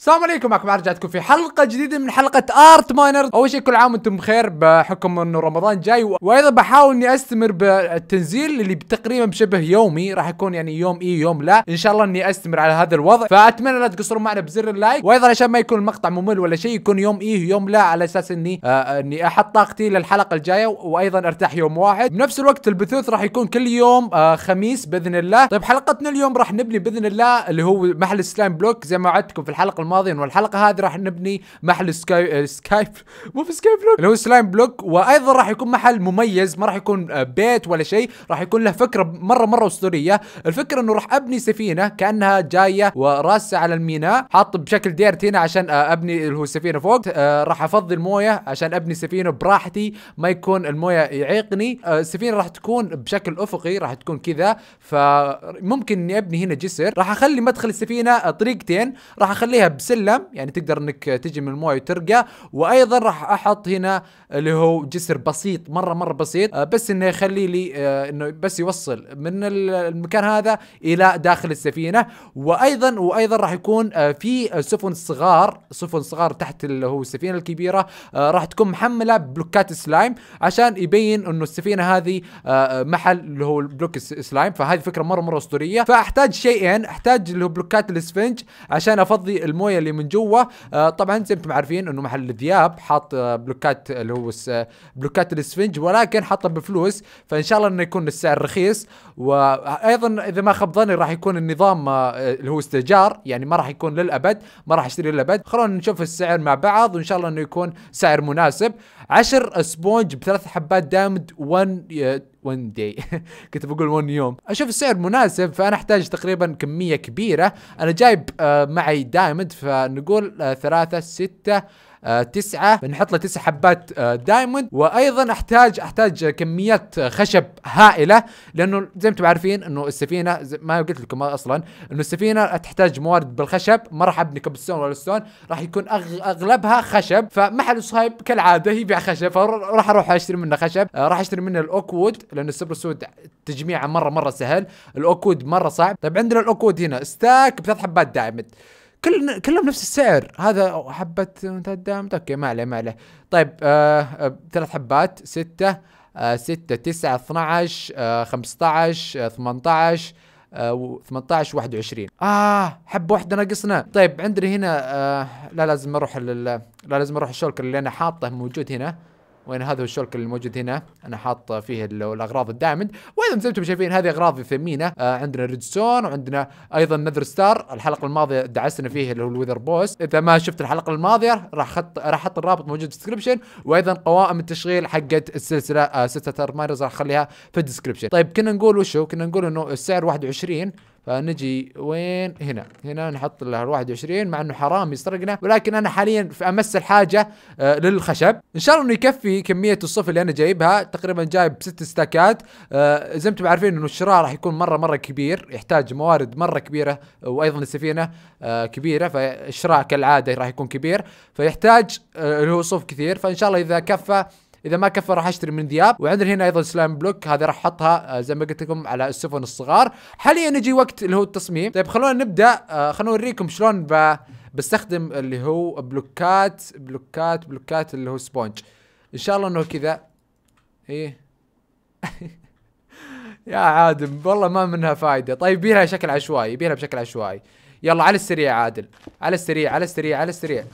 السلام عليكم معكم رجعتكم في حلقه جديده من حلقه ارت ماينر اول شيء كل عام وانتم بخير بحكم انه رمضان جاي و... وايضا بحاول اني استمر بالتنزيل اللي تقريبا بشبه يومي راح يكون يعني يوم اي يوم لا ان شاء الله اني استمر على هذا الوضع فاتمنى لا تقصروا معنا بزر اللايك وايضا عشان ما يكون المقطع ممل ولا شيء يكون يوم اي يوم لا على اساس اني آه اني احط طاقتي للحلقه الجايه وايضا ارتاح يوم واحد بنفس الوقت البثوث راح يكون كل يوم آه خميس باذن الله طيب حلقتنا اليوم راح نبني باذن الله اللي هو محل السلايم بلوك زي ما وعدتكم في الحلقه الماضيين والحلقه هذه راح نبني محل سكاي آه، سكايب مو في سكاي بلوك اللي هو سلايم بلوك وايضا راح يكون محل مميز ما راح يكون آه، بيت ولا شيء راح يكون له فكره مره مره اسطوريه الفكره انه راح ابني سفينه كانها جايه وراسه على الميناء حاط بشكل ديرت هنا عشان آه، ابني اللي هو السفينه فوق راح افضي المويه عشان ابني سفينه براحتي ما يكون المويه يعيقني السفينه راح تكون بشكل افقي راح تكون كذا فممكن اني ابني هنا جسر راح اخلي مدخل السفينه طريقتين راح اخليها بسلم يعني تقدر انك تجي من المويه وترقى وايضا راح احط هنا اللي هو جسر بسيط مره مره بسيط آه، بس انه يخلي لي آه، انه بس يوصل من المكان هذا الى داخل السفينه وايضا وايضا راح يكون آه، في سفن صغار سفن صغار تحت اللي هو السفينه الكبيره راح تكون محمله بلوكات سلايم عشان يبين انه السفينه هذه محل اللي هو بلوك سلايم فهذه فكره مره مره اسطوريه فاحتاج شيئين احتاج اللي هو بلوكات الاسفنج عشان افضي المويه المويه اللي من جوا آه، طبعا زي ما انتم عارفين انه محل ذياب حاط آه، بلوكات اللي هو بلوكات الاسفنج ولكن حاطه بفلوس فان شاء الله انه يكون السعر رخيص وايضا اذا ما خاب ظني راح يكون النظام آه، اللي هو استئجار يعني ما راح يكون للابد ما راح اشتري للابد خلونا نشوف السعر مع بعض وان شاء الله انه يكون سعر مناسب 10 سبونج بثلاث حبات دامد 1 ون داي كنت بقول ون يوم اشوف السعر مناسب فانا احتاج تقريبا كميه كبيره انا جايب آه، معي دايموند فنقول آه، ثلاثة ستة آه، تسعة بنحط له تسع حبات آه، دايموند وايضا احتاج احتاج كميات خشب هائله لانه زي ما انتم عارفين انه السفينه ما قلت لكم اصلا انه السفينه تحتاج موارد بالخشب ما راح ابني كبستون ولا ستون راح يكون اغلبها خشب فمحل صهيب كالعاده يبيع خشب فراح اروح اشتري منه خشب آه، راح اشتري منه الاوكوود لان سود تجميعه مره مره سهل الاوكوود مره صعب طيب عندنا الاوكوود هنا ستاك بثلاث حبات دايموند كل كلهم نفس السعر هذا حبة ممتدة اوكي ما عليه ما عليه طيب آه،, آه ثلاث حبات ستة آه ستة تسعة 12 آه 15 آه 18 آه، و 18 21 اه حبة واحدة ناقصنا طيب عندنا هنا آه لا لازم اروح لا لازم اروح الشوكر اللي انا حاطه موجود هنا وين هذا هو الشرك اللي موجود هنا انا حاط فيه الاغراض الدايموند وايضا زي ما انتم شايفين هذه اغراض ثمينه آه عندنا ريدستون وعندنا ايضا نذر ستار الحلقه الماضيه دعسنا فيه اللي هو الوذر بوس اذا ما شفت الحلقه الماضيه راح احط راح احط الرابط موجود في الديسكربشن وايضا قوائم التشغيل حقت السلسله آه سلسله راح اخليها في الديسكربشن طيب كنا نقول وشو كنا نقول انه السعر 21 فنجي وين هنا هنا نحط ال 21 مع انه حرام يسرقنا ولكن انا حاليا في امس الحاجه آه للخشب ان شاء الله انه يكفي كميه الصف اللي انا جايبها تقريبا جايب ست ستاكات آه زي ما انتم عارفين انه الشراء راح يكون مره مره كبير يحتاج موارد مره كبيره وايضا السفينه آه كبيره فالشراء كالعاده راح يكون كبير فيحتاج آه، اللي هو صف كثير فان شاء الله اذا كفى اذا ما كفى راح اشتري من ذياب وعندنا هنا ايضا سلايم بلوك هذه راح احطها آه، زي ما قلت لكم على السفن الصغار حاليا يجي وقت اللي هو التصميم طيب خلونا نبدا آه، خلونا اوريكم شلون ب... بستخدم اللي هو بلوكات بلوكات بلوكات اللي هو سبونج ان شاء الله انه كذا ايه يا عادل والله ما منها فايده طيب بيها شكل عشوائي بيها بشكل عشوائي يلا على السريع عادل على السريع على السريع على السريع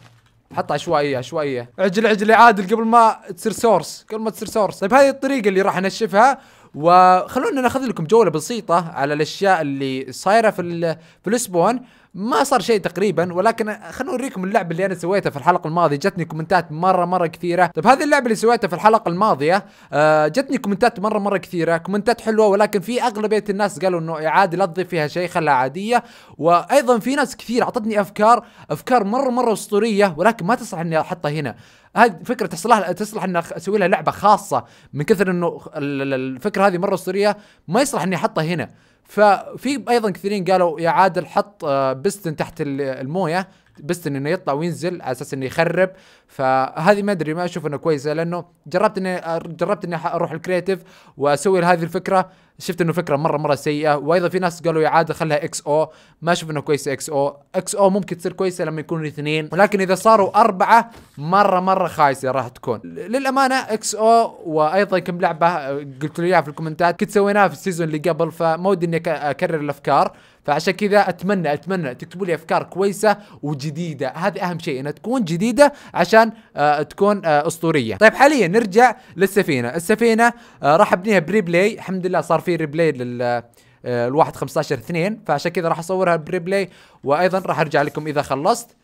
حط عشوائيه عشوائيه عجل عجل عادل قبل ما تصير سورس قبل ما تصير سورس طيب هذه الطريقه اللي راح نشفها وخلونا ناخذ لكم جوله بسيطه على الاشياء اللي صايره في في الاسبون ما صار شيء تقريبا ولكن خلنا اوريكم اللعبه اللي انا سويتها في الحلقه الماضيه جتني كومنتات مره مره كثيره طب هذه اللعبه اللي سويتها في الحلقه الماضيه آه جتني كومنتات مره مره كثيره كومنتات حلوه ولكن في اغلبيه الناس قالوا انه عادي لا تضيف فيها شيء خلها عاديه وايضا في ناس كثير اعطتني افكار افكار مره مره اسطوريه ولكن ما تصلح اني احطها هنا هذه فكره تصلح تصلح ان اسوي لها لعبه خاصه من كثر انه الفكره هذه مره اسطوريه ما يصلح اني احطها هنا ففي ايضا كثيرين قالوا يا عادل حط آه، بستن تحت المويه بس انه يطلع وينزل على اساس انه يخرب فهذه ما ادري ما اشوف انه كويسه لانه جربت اني جربت اني اروح الكريتيف واسوي هذه الفكره شفت انه فكره مره مره سيئه وايضا في ناس قالوا يا عاد خلها اكس او ما اشوف انه كويسه اكس او اكس او ممكن تصير كويسه لما يكونوا اثنين ولكن اذا صاروا اربعه مره مره خايسه راح تكون للامانه اكس او وايضا كم لعبه قلت لي اياها في الكومنتات كنت سويناها في السيزون اللي قبل فما ودي اني اكرر الافكار فعشان كذا اتمنى اتمنى تكتبوا لي افكار كويسه وجديده هذه اهم شيء انها تكون جديده عشان آه تكون آه اسطوريه طيب حاليا نرجع للسفينه السفينه آه راح ابنيها بريبلاي الحمد لله صار في ريبلاي لل آه، الواحد 15 2 فعشان كذا راح اصورها بريبلاي وايضا راح ارجع لكم اذا خلصت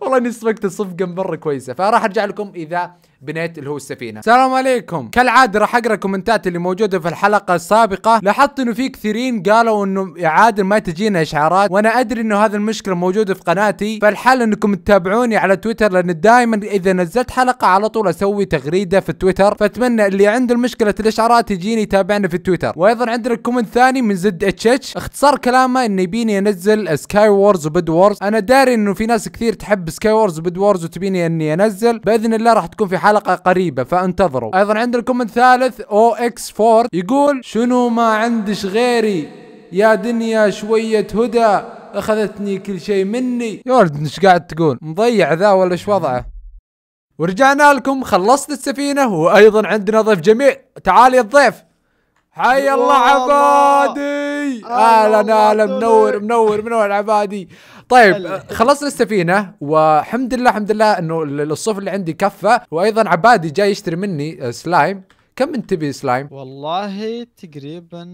والله اني صفقت الصفقه مره كويسه فراح ارجع لكم اذا بنيت اللي هو السفينه السلام عليكم كالعاده راح اقرا الكومنتات اللي موجوده في الحلقه السابقه لاحظت انه في كثيرين قالوا انه يا عادل ما تجينا اشعارات وانا ادري انه هذا المشكله موجوده في قناتي فالحل انكم تتابعوني على تويتر لان دائما اذا نزلت حلقه على طول اسوي تغريده في تويتر فاتمنى اللي عنده مشكله الاشعارات يجيني يتابعنا في تويتر وايضا عندنا كومنت ثاني من زد اتش اتش اختصار كلامه انه يبيني انزل سكاي وورز وبيد وورز انا داري انه في ناس كثير تحب سكاي وورز وبيد وورز وتبيني اني انزل باذن الله راح تكون في حلقه قريبه فانتظروا ايضا عندنا كومنت ثالث او اكس فورد يقول شنو ما عندش غيري يا دنيا شويه هدى اخذتني كل شيء مني يا ولد ايش قاعد تقول مضيع ذا ولا ايش وضعه ورجعنا لكم خلصت السفينه وايضا عندنا ضيف جميل تعال يا الضيف حي الله عبادي اهلا اهلا منور منور منور عبادي طيب خلصنا السفينه والحمد لله الحمد لله انه الصف اللي عندي كفه وايضا عبادي جاي يشتري مني آه، سلايم كم انت تبي سلايم والله تقريبا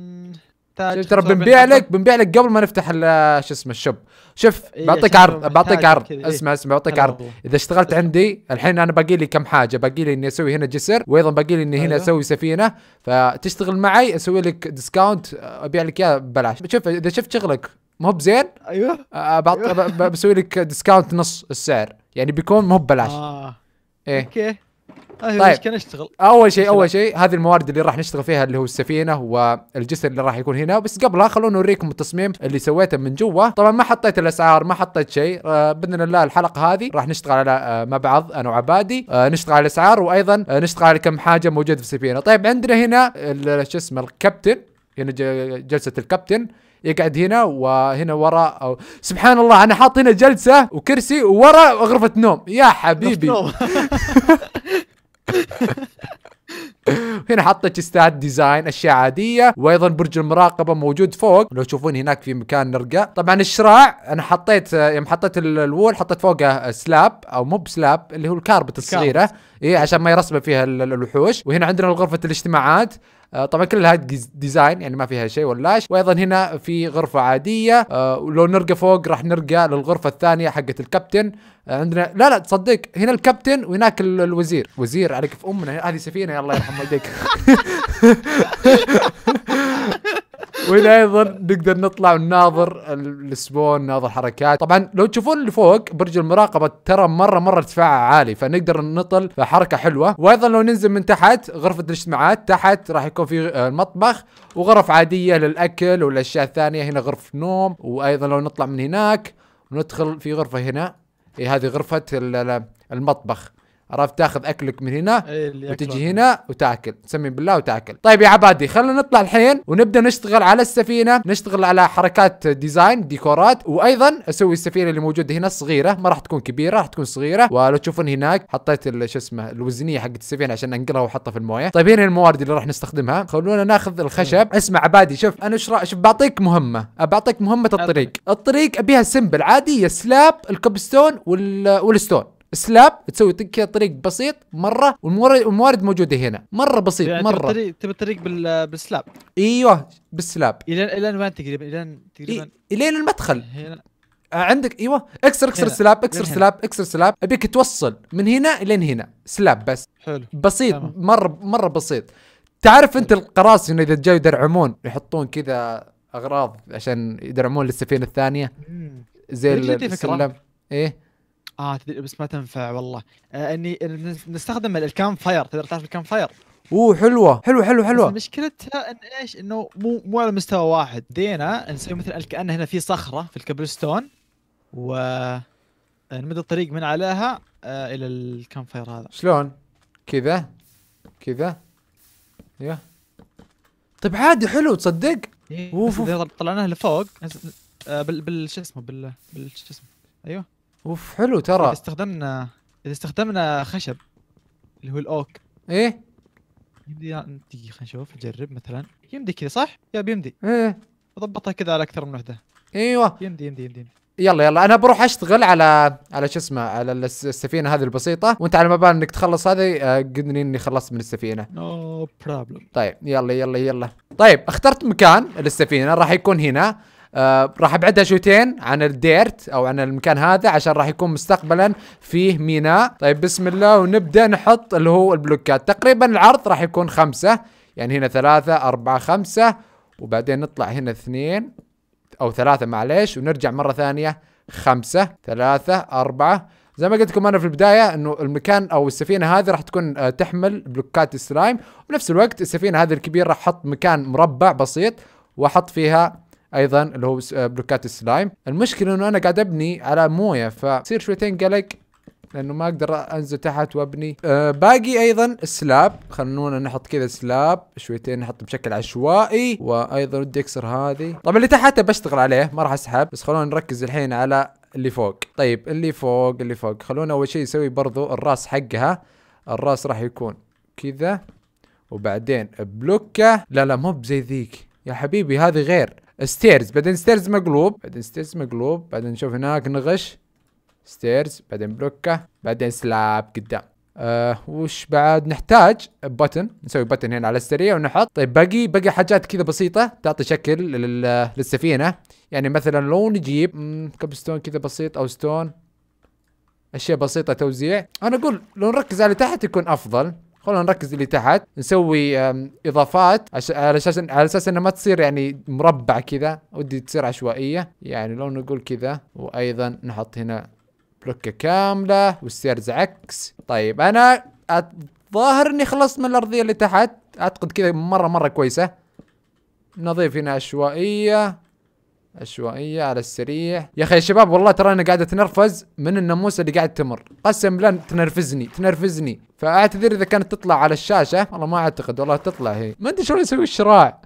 ترى بنبيع لك بنبيع لك قبل ما نفتح شو اسمه الشوب شوف إيه، بعطيك عرض بعطيك عرض اسمع اسمع بعطيك عرض اذا اشتغلت عندي الحين انا باقي لي كم حاجه باقي لي اني اسوي هنا جسر وايضا باقي لي اني هنا اسوي سفينه فتشتغل معي اسوي لك ديسكاونت ابيع لك اياه ببلاش شوف اذا شفت شغلك مو بزين ايوه بسوي لك ديسكاونت نص السعر يعني بيكون مو ببلاش آه. ايه اوكي أيوة، طيب كان اشتغل اول شيء اول شيء هذه الموارد اللي راح نشتغل فيها اللي هو السفينه والجسر اللي راح يكون هنا بس قبلها خلونا نوريكم التصميم اللي سويته من جوا طبعا ما حطيت الاسعار ما حطيت شيء آه، باذن الله الحلقه هذه راح نشتغل على آه، مع بعض انا وعبادي آه، نشتغل على الاسعار وايضا نشتغل على كم حاجه موجوده في السفينه طيب عندنا هنا شو اسمه الكابتن هنا يعني جلسه الكابتن يقعد هنا وهنا وراء أو سبحان الله انا حاط هنا جلسه وكرسي وورا غرفه نوم يا حبيبي هنا حاطه استاد ديزاين اشياء عاديه وايضا برج المراقبه موجود فوق لو تشوفون هناك في مكان نرقى طبعا الشراع انا حطيت يوم حطيت الوول حطيت فوقه سلاب او مو بسلاب اللي هو الكاربت الصغيره اي عشان ما يرسب فيها الوحوش وهنا عندنا غرفه الاجتماعات آه، طبعا كل ديزاين يعني ما فيها شيء ولاش وايضا هنا في غرفه عاديه آه، ولو نرقى فوق راح نرقى للغرفه الثانيه حقت الكابتن آه، عندنا لا لا تصدق هنا الكابتن وهناك الوزير وزير عليك في امنا هذه سفينه الله يرحم والديك وهنا ايضا نقدر نطلع ونناظر السبون ناظر حركات طبعا لو تشوفون اللي فوق برج المراقبه ترى مره مره ارتفاعه عالي فنقدر نطل فحركه حلوه وايضا لو ننزل من تحت غرفه الاجتماعات تحت راح يكون في المطبخ وغرف عاديه للاكل والاشياء الثانيه هنا غرف نوم وايضا لو نطلع من هناك وندخل في غرفه هنا هي إيه، هذه غرفه المطبخ عرفت تاخذ اكلك من هنا إيه، وتجي هنا وتاكل تسمي بالله وتاكل طيب يا عبادي خلينا نطلع الحين ونبدا نشتغل على السفينه نشتغل على حركات ديزاين ديكورات وايضا اسوي السفينه اللي موجوده هنا صغيره ما راح تكون كبيره راح تكون صغيره ولو تشوفون هناك حطيت شو اسمه الوزنيه حقت السفينه عشان انقلها واحطها في المويه طيب هنا الموارد اللي راح نستخدمها خلونا ناخذ الخشب إيه. اسمع عبادي شوف انا ايش شوف بعطيك مهمه بعطيك مهمه الطريق الطريق ابيها سمبل عادي سلاب الكوبستون والستون سلاب تسوي كذا طريق بسيط مره والموارد موجوده هنا مره بسيط يعني مره تبي طريق بالسلاب ايوه بالسلاب الين الين وين تقريبا الين تقريبا الين المدخل هنا. آه، عندك ايوه اكسر اكسر هنا. سلاب اكسر سلاب اكسر سلاب ابيك توصل من هنا لين هنا سلاب بس حلو بسيط حلو. مره مره بسيط تعرف انت القراصنه اذا جاوا يدرعمون يحطون كذا اغراض عشان يدرعمون للسفينه الثانيه زي السلم ايه اه تدري بس ما تنفع والله آه اني نستخدم الكام فاير تقدر تعرف الكام فاير اوه حلوه حلوه حلوه حلوه مشكلتها ان ايش انه مو مو على مستوى واحد دينا نسوي مثل كان هنا في صخره في ستون و آه، نمد الطريق من عليها آه الى الكام فاير هذا شلون كذا كذا يا طيب عادي حلو تصدق إيه، اوف طلعناها لفوق آه، بال بال شو اسمه بال بال شو اسمه ايوه اوف حلو ترى اذا استخدمنا اذا استخدمنا خشب اللي هو الاوك ايه يمدي دقيقة خلينا نشوف نجرب مثلا يمدي كذا صح؟ يا بيمدي ايه اضبطها كذا على اكثر من وحدة ايوه يمدي يمدي يمدي, يمدي. يلا يلا انا بروح اشتغل على على شو اسمه على السفينه هذه البسيطه وانت على ما بال انك تخلص هذه آه، قدني اني خلصت من السفينه نو no بروبلم طيب يلا يلا يلا طيب اخترت مكان للسفينه راح يكون هنا آه، راح ابعدها شوتين عن الديرت او عن المكان هذا عشان راح يكون مستقبلا فيه ميناء طيب بسم الله ونبدا نحط اللي هو البلوكات تقريبا العرض راح يكون خمسة يعني هنا ثلاثة أربعة خمسة وبعدين نطلع هنا اثنين أو ثلاثة معليش ونرجع مرة ثانية خمسة ثلاثة أربعة زي ما قلت لكم انا في البدايه انه المكان او السفينه هذه راح تكون آه، تحمل بلوكات السلايم ونفس الوقت السفينه هذه الكبيره راح احط مكان مربع بسيط واحط فيها ايضا اللي هو آه، بلوكات السلايم المشكله انه انا قاعد ابني على مويه فصير شويتين قلق لانه ما اقدر انزل تحت وابني أه باقي ايضا السلاب خلونا نحط كذا سلاب شويتين نحط بشكل عشوائي وايضا ودي اكسر هذه طبعا اللي تحت بشتغل عليه ما راح اسحب بس خلونا نركز الحين على اللي فوق طيب اللي فوق اللي فوق خلونا اول شيء نسوي برضو الراس حقها الراس راح يكون كذا وبعدين بلوكه لا لا مو بزي ذيك يا حبيبي هذه غير ستيرز بعدين ستيرز مقلوب بعدين ستيرز مقلوب بعدين نشوف هناك نغش ستيرز بعدين بلوكه بعدين سلاب قدام أه وش بعد نحتاج بوتن نسوي بوتن هنا على السريع ونحط طيب باقي باقي حاجات كذا بسيطة تعطي شكل للسفينة يعني مثلا لو نجيب كبستون كذا بسيط او ستون اشياء بسيطة توزيع انا اقول لو نركز على تحت يكون افضل خلونا نركز اللي تحت نسوي اضافات على اساس على اساس انها ما تصير يعني مربع كذا ودي تصير عشوائيه يعني لو نقول كذا وايضا نحط هنا بلوكه كامله والسيرز عكس طيب انا الظاهر اني خلصت من الارضيه اللي تحت اعتقد كذا مره مره كويسه نضيف هنا عشوائيه عشوائية على السريع يا اخي يا شباب والله ترى انا قاعد اتنرفز من الناموسة اللي قاعد تمر قسم بالله تنرفزني تنرفزني فاعتذر اذا كانت تطلع على الشاشة والله ما اعتقد والله تطلع هي ما ادري شلون اسوي الشراع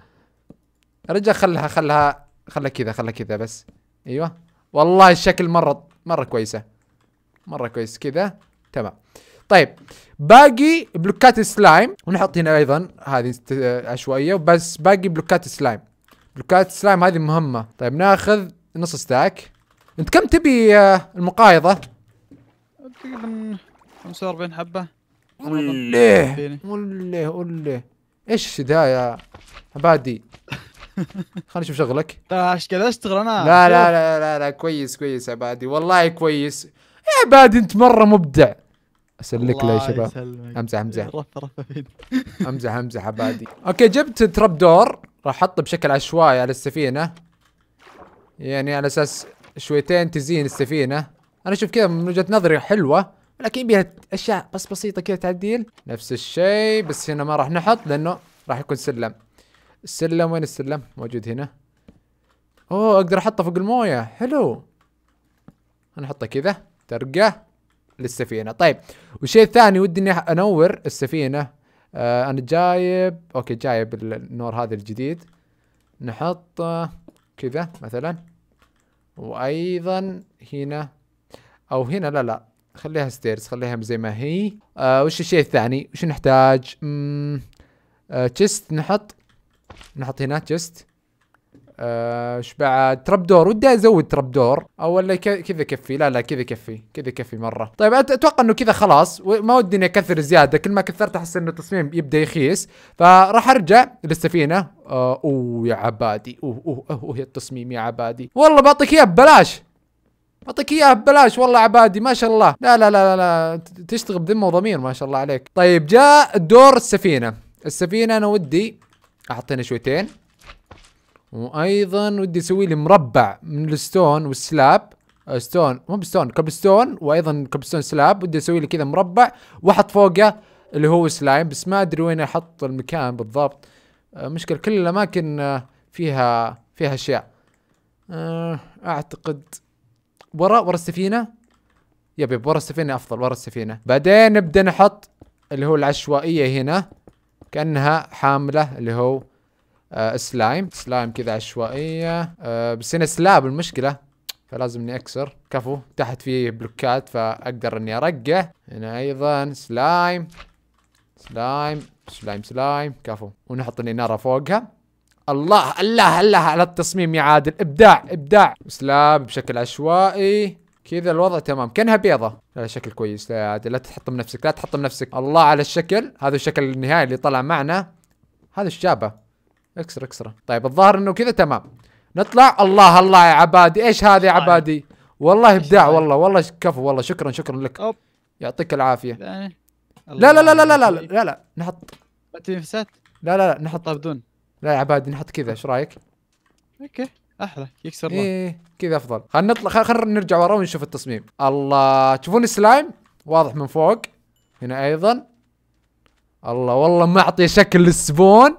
رجع خلها خلها خلها كذا خلها كذا بس ايوه والله الشكل مرة مرة كويسة مرة كويس كذا تمام طيب باقي بلوكات السلايم ونحط هنا ايضا هذه عشوائيه وبس باقي بلوكات السلايم بلوكات السلايم هذه مهمة طيب ناخذ نص ستاك انت كم تبي آه، المقايضة؟ تقريبا 45 حبة وليه وليه وليه ايش ذا يا عبادي خليني اشوف شغلك لا ايش كذا اشتغل انا لا لا لا لا لا كويس كويس عبادي والله كويس يا عبادي انت مره مبدع اسلك له يا شباب امزح امزح امزح امزح عبادي اوكي جبت تراب دور راح احطه بشكل عشوائي على السفينة يعني على اساس شويتين تزين السفينة انا اشوف كذا من وجهة نظري حلوة لكن بيها اشياء بس بسيطة كذا تعديل نفس الشيء بس هنا ما راح نحط لانه راح يكون سلم السلم وين السلم موجود هنا اوه اقدر احطه فوق الموية حلو نحطه كذا ترقه للسفينه طيب والشيء الثاني ودي اني انور السفينه آه انا جايب اوكي جايب النور هذا الجديد نحط آه، كذا مثلا وايضا هنا او هنا لا لا خليها ستيرز خليها زي ما هي آه وش الشيء الثاني وش نحتاج امم آه تشست نحط نحط هنا تشست آه، ايش آه بعد دور ودي ازود تراب دور او ولا كذا كفي لا لا كذا كفي كذا كفي مره طيب اتوقع انه كذا خلاص ما ودي اني اكثر زياده كل ما كثرت احس انه التصميم يبدا يخيس فراح ارجع للسفينه آه اوه يا عبادي اوه اوه اوه يا التصميم يا عبادي والله بعطيك اياه ببلاش بعطيك اياها ببلاش والله عبادي ما شاء الله لا لا لا لا تشتغل بذمه وضمير ما شاء الله عليك طيب جاء دور السفينه السفينه انا ودي اعطينا شويتين وايضا ودي اسوي لي مربع من الستون والسلاب آه، ستون مو بستون كبستون وايضا كبستون سلاب ودي اسوي لي كذا مربع واحط فوقه اللي هو سلايم بس ما ادري وين احط المكان بالضبط آه، مشكله كل الاماكن آه، فيها فيها اشياء اعتقد ورا ورا السفينه يب يب ورا السفينه افضل ورا السفينه بعدين نبدا نحط اللي هو العشوائيه هنا كانها حامله اللي هو آه سلايم سلايم كذا عشوائية آه بس هنا سلاب المشكلة فلازم اني اكسر كفو تحت فيه بلوكات فاقدر اني ارقه هنا ايضا سلايم سلايم سلايم سلايم كفو ونحط الانارة فوقها الله الله الله على التصميم يا عادل ابداع ابداع سلاب بشكل عشوائي كذا الوضع تمام كانها بيضة لا شكل كويس لا يا عادل لا تحطم نفسك لا تحطم نفسك الله على الشكل هذا الشكل النهائي اللي طلع معنا هذا الشابة اكسر اكسره طيب الظاهر انه كذا تمام نطلع الله الله يا عبادي ايش هذا يا طيب. عبادي والله ابداع والله والله كفو والله شكرا شكرا لك يعطيك العافيه يعني لا لا لا لا لا لا لا لا نحط تنفسات لا لا لا نحط بدون طيب، لا يا عبادي نحط كذا ايش رايك؟ اوكي احلى يكسر الله ايه كذا افضل خلينا نطلع خلينا نرجع ورا ونشوف التصميم الله تشوفون السلايم واضح من فوق هنا ايضا الله والله معطي شكل السبون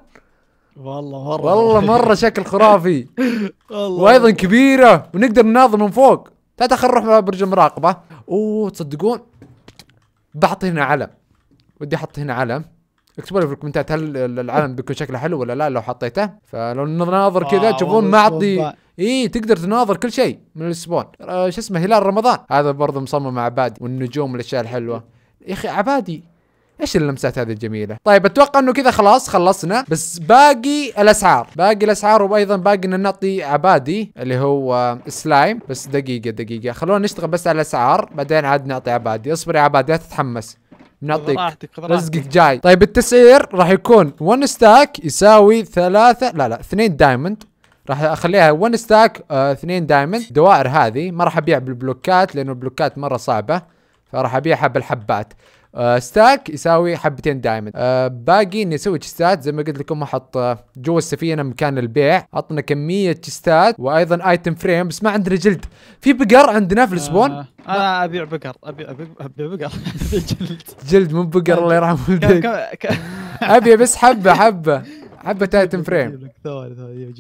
والله مره والله مره شكل خرافي وايضا كبيره ونقدر نناظر من فوق لا خلينا نروح برج المراقبه اوه تصدقون بعطي هنا علم ودي احط هنا علم اكتبوا لي في الكومنتات هل العلم بيكون شكله حلو ولا لا لو حطيته فلو نناظر آه، كذا تشوفون ما اعطي اي تقدر تناظر كل شيء من السبون آه، شو اسمه هلال رمضان هذا برضه مصمم مع عبادي والنجوم والاشياء الحلوه يا اخي عبادي ايش اللمسات هذه الجميله طيب اتوقع انه كذا خلاص خلصنا بس باقي الاسعار باقي الاسعار وايضا باقي ان نعطي عبادي اللي هو سلايم بس دقيقه دقيقه خلونا نشتغل بس على الاسعار بعدين عاد نعطي عبادي اصبر يا عبادي لا تتحمس نعطيك رزقك جاي طيب التسعير راح يكون 1 ستاك يساوي ثلاثة لا لا 2 دايموند راح اخليها 1 ستاك 2 دايموند دوائر هذه ما راح ابيع بالبلوكات لانه البلوكات مره صعبه فراح ابيعها بالحبات ستاك آه، يساوي حبتين دايموند آه باقي اني اسوي تشستات زي ما قلت لكم احط آه، جوا السفينه مكان البيع عطنا كميه تشستات وايضا ايتم فريم بس ما عندنا جلد في بقر عندنا في السبون آه انا آه، ابيع بقر ابيع ابيع بقر جلد جلد مو بقر الله يرحم والديك ابي بس حبه حبه حبه ايتم فريم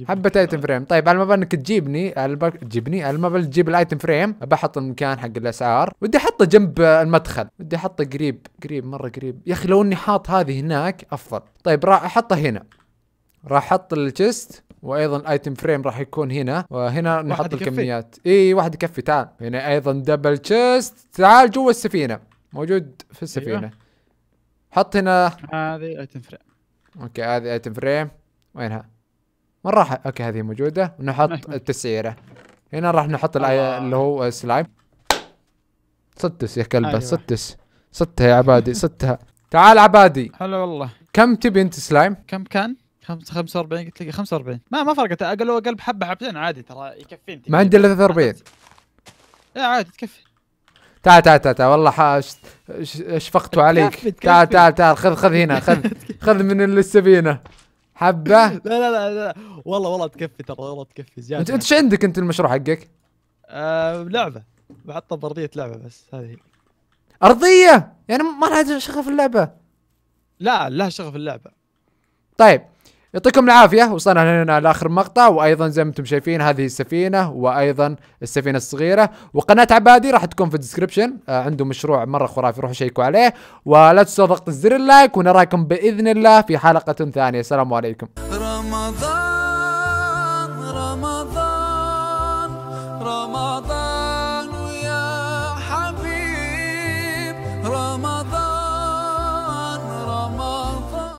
حبه ايتم فريم طيب على ما بالك تجيبني على ما تجيبني على ما تجيب الايتم فريم بحط المكان حق الاسعار ودي احطه جنب المدخل ودي احطه قريب قريب مره قريب يا اخي لو اني حاط هذه هناك افضل طيب راح احطه هنا راح احط الجست وايضا الايتم فريم راح يكون هنا وهنا نحط الكميات اي واحد يكفي تعال هنا ايضا دبل تشيست تعال جوا السفينه موجود في أيوة. السفينه أيوة. حط هنا هذه ايتم فريم اوكي هذه ايتم فريم وينها؟ وين راح؟ اوكي هذه موجوده ونحط التسعيره هنا راح نحط آه. اللي هو السلايم ستس يا كلبه أيوة. ستس ستها يا عبادي ستها تعال عبادي هلا والله كم تبي انت سلايم؟ كم كان؟ 45 قلت لك 45 ما ما فرقت اقل قلب حبه حبتين عادي ترى انت ما عندي الا 43 لا عادي تكفي تعال تعال تعال, والله اشفقت عليك تعال تعال تعال خذ خذ هنا خذ خذ من السفينه حبه لا لا لا لا والله والله تكفي ترى والله تكفي زياده انت ايش عندك انت المشروع حقك؟ آه لعبه بحطها بارضيه لعبه بس هذه ارضيه يعني ما لها شغف اللعبه لا لها شغف اللعبه طيب يعطيكم العافيه وصلنا هنا لاخر مقطع وايضا زي ما انتم شايفين هذه السفينه وايضا السفينه الصغيره وقناه عبادي راح تكون في الديسكربشن آه، عنده مشروع مره خرافي روحوا شيكوا عليه ولا تنسوا ضغط الزر اللايك ونراكم باذن الله في حلقه ثانيه السلام عليكم رمضان